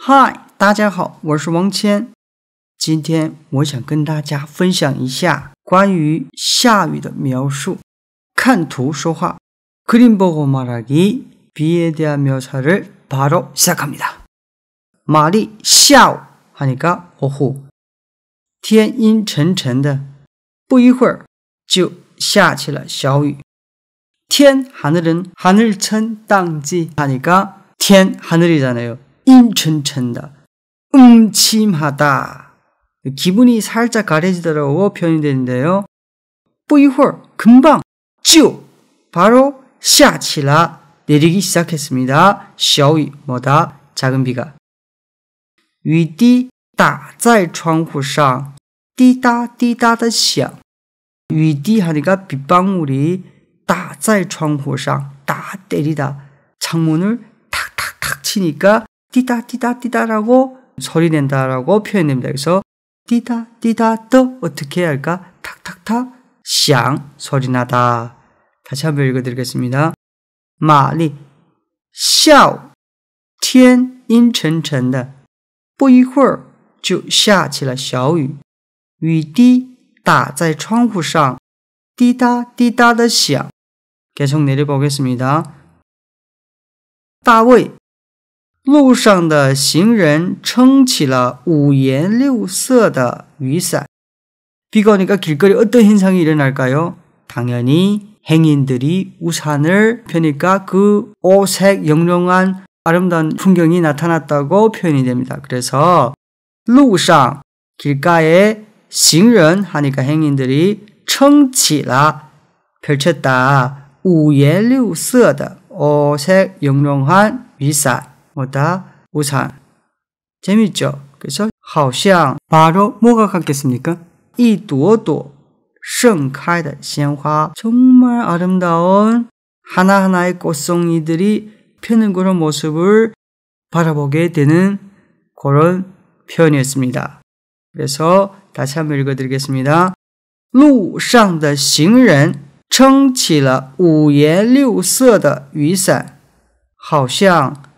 嗨，大家好，我是王谦。今天我想跟大家分享一下关于下雨的描述。看图说话。그림보고말하기비에대한묘사를바로시작합니다마리下午하니까호호天阴沉沉的，不一会儿就下起了小雨。天하늘은하日称淡季，하니까天하늘日잖아요 임천천다. 음침하다. 기분이 살짝 가려지더라고 표현이 되는데요. 뿌이홀 뭐 금방 쭉 바로 샤치라 내리기 시작했습니다. 샤위 뭐다 작은 비가 위디 打在窗户上滴答滴다的响 위디 하니까 빗방울이 打在窗户上打 때리다 창문을 탁탁탁 치니까 띠다 띠다 띠다라고 소리 낸다라고 표현됩니다. 그래서 띠다 띠다 또 어떻게 해야 할까? 탁탁탁 샹 소리 나다. 다시 한번 읽어드리겠습니다. 마리 샤오 天阴沉沉的，不一会儿就下起了小雨，雨滴打在窗户上， 네. 디다 디다的响。 계속 내려보겠습니다. 大卫路上的行人撑起了五颜六色的雨伞。 비가 오니까 길거리 어떤 현상이 일어날까요? 당연히 행인들이 우산을 펴니까 그 오색 영롱한 아름다운 풍경이 나타났다고 표현이 됩니다. 그래서 路上 길가에 行人 하니까 행인들이 撑起라 펼쳤다 우예류서의 오색 영롱한 위산 뭐다 우산 재밌죠? 그래서 好像 바로 뭐가 같겠습니까? 이朵朵 盛开的鲜花 정말 아름다운 하나하나의 꽃송이들이 피는 그런 모습을 바라보게 되는 그런 표현이었습니다. 그래서 다시 한번 읽어드리겠습니다. 路上的行人撑起了五颜六色的雨伞，好像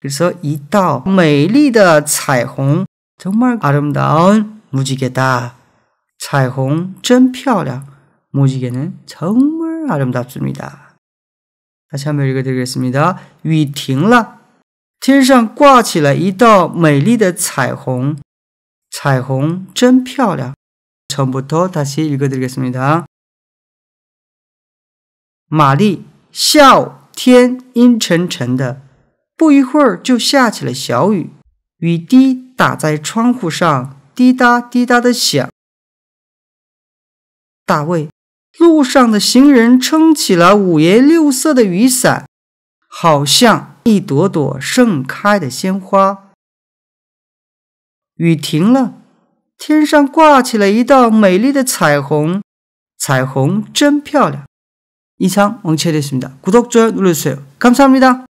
그래서 이따오 메리다 차이홍, 정말 아름다운 무지개다. 차이홍, 真漂亮. 무지개는 정말 아름답습니다. 다시 한번 읽어드리겠습니다. 위팅라. 天上挂起了一道美丽的彩虹。彩虹真漂亮. 전부터 다시 읽어드리겠습니다. 마리, 笑天阴沉沉的不一会儿就下起了小雨，雨滴打在窗户上，滴答滴答的响。大卫，路上的行人撑起了五颜六色的雨伞，好像一朵朵盛开的鲜花。雨停了，天上挂起了一道美丽的彩虹，彩虹真漂亮。以上蒙切利斯的，孤独者努力所有，感합니 다。